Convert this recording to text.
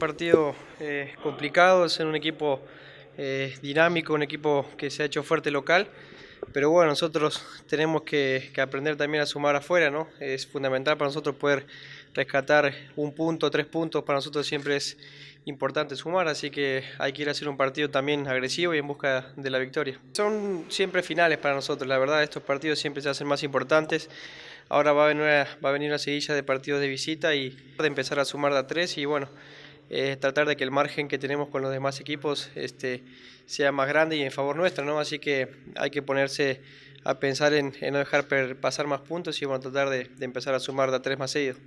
partido eh, complicado, es en un equipo eh, dinámico, un equipo que se ha hecho fuerte local. Pero bueno, nosotros tenemos que, aprender también a sumar afuera, ¿no? Es fundamental para nosotros poder rescatar un punto, tres puntos, para nosotros siempre es importante sumar, así que hay que ir a hacer un partido también agresivo y en busca de la victoria. Son siempre finales para nosotros, la verdad, estos partidos siempre se hacen más importantes. Ahora va a venir, va a venir una seguilla de partidos de visita y de empezar a sumar de a tres y bueno, tratar de que el margen que tenemos con los demás equipos este, sea más grande y en favor nuestro, ¿no? Así que hay que ponerse a pensar en, no dejar pasar más puntos y a tratar de, empezar a sumar de a tres más seguidos.